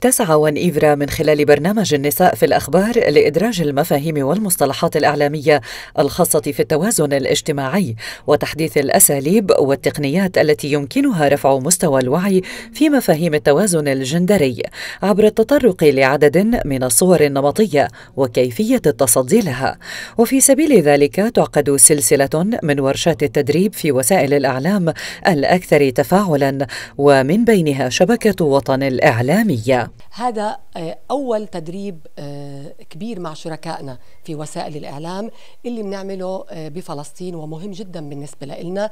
تسعى وان إيفرا من خلال برنامج النساء في الأخبار لإدراج المفاهيم والمصطلحات الإعلامية الخاصة في التوازن الاجتماعي وتحديث الأساليب والتقنيات التي يمكنها رفع مستوى الوعي في مفاهيم التوازن الجندري عبر التطرق لعدد من الصور النمطية وكيفية التصدي لها وفي سبيل ذلك تعقد سلسلة من ورشات التدريب في وسائل الإعلام الأكثر تفاعلا ومن بينها شبكة وطن الإعلامية هذا آه، أول تدريب آه، كبير مع شركائنا في وسائل الإعلام اللي بنعمله آه، بفلسطين ومهم جدا بالنسبة لنا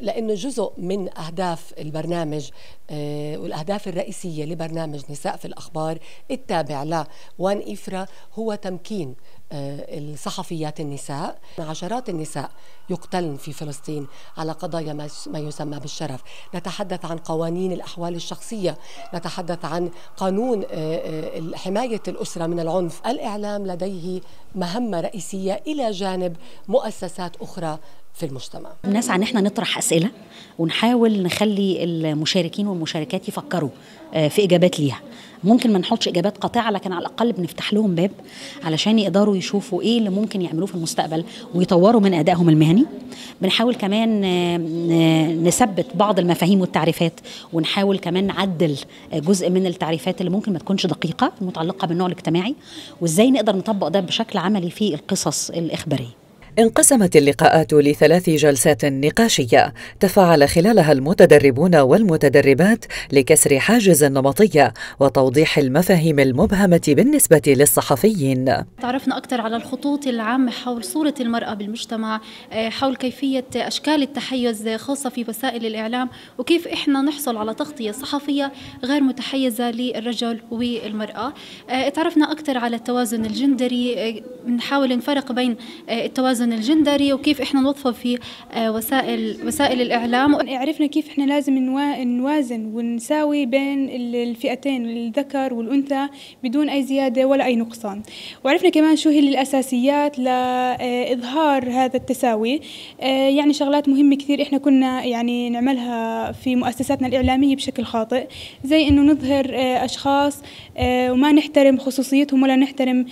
لأنه جزء من أهداف البرنامج والأهداف الرئيسية لبرنامج نساء في الأخبار التابع ل وان إفرا هو تمكين آه، الصحفيات النساء عشرات النساء يقتلن في فلسطين على قضايا ما يسمى بالشرف نتحدث عن قوانين الأحوال الشخصية نتحدث عن قانون آه، آه، حماية الأسرة من العنف الإعلام لديه مهمة رئيسية إلى جانب مؤسسات أخرى في المجتمع بنسعى ان احنا نطرح اسئله ونحاول نخلي المشاركين والمشاركات يفكروا آه، في اجابات ليها ممكن ما نحطش اجابات قاطعه لكن على الاقل بنفتح لهم باب علشان يقدروا يشوفوا ايه اللي ممكن يعملوه في المستقبل ويطوروا من ادائهم المهني بنحاول كمان آه، نثبت بعض المفاهيم والتعريفات ونحاول كمان نعدل آه، جزء من التعريفات اللي ممكن ما تكونش دقيقه متعلقه بالنوع الاجتماعي وازاي نقدر نطبق ده بشكل عملي في القصص الاخباريه انقسمت اللقاءات لثلاث جلسات نقاشية تفاعل خلالها المتدربون والمتدربات لكسر حاجز النمطية وتوضيح المفاهيم المبهمة بالنسبة للصحفيين تعرفنا أكثر على الخطوط العامة حول صورة المرأة بالمجتمع آه، حول كيفية أشكال التحيز آه، خاصة في وسائل الإعلام وكيف إحنا نحصل على تغطية صحفية غير متحيزة للرجل والمرأة آه، تعرفنا أكثر على التوازن الجندري نحاول نفرق بين التوازن التوازن الجندري وكيف احنا نوظفه في آه، وسائل وسائل الاعلام عرفنا كيف احنا لازم نوازن ونساوي بين الفئتين الذكر والانثى بدون اي زياده ولا اي نقصان وعرفنا كمان شو هي الاساسيات لاظهار آه، هذا التساوي آه، يعني شغلات مهمه كثير احنا كنا يعني نعملها في مؤسساتنا الاعلاميه بشكل خاطئ زي انه نظهر اشخاص وما نحترم خصوصيتهم ولا نحترم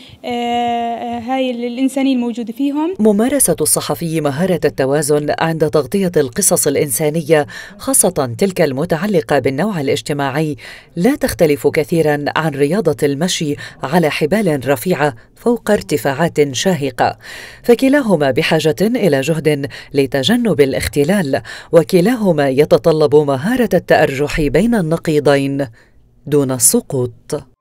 هاي الانسانيه الموجوده فيهم ممارسة الصحفي مهارة التوازن عند تغطية القصص الإنسانية خاصة تلك المتعلقة بالنوع الاجتماعي لا تختلف كثيرا عن رياضة المشي على حبال رفيعة فوق ارتفاعات شاهقة فكلاهما بحاجة إلى جهد لتجنب الاختلال وكلاهما يتطلب مهارة التأرجح بين النقيضين دون السقوط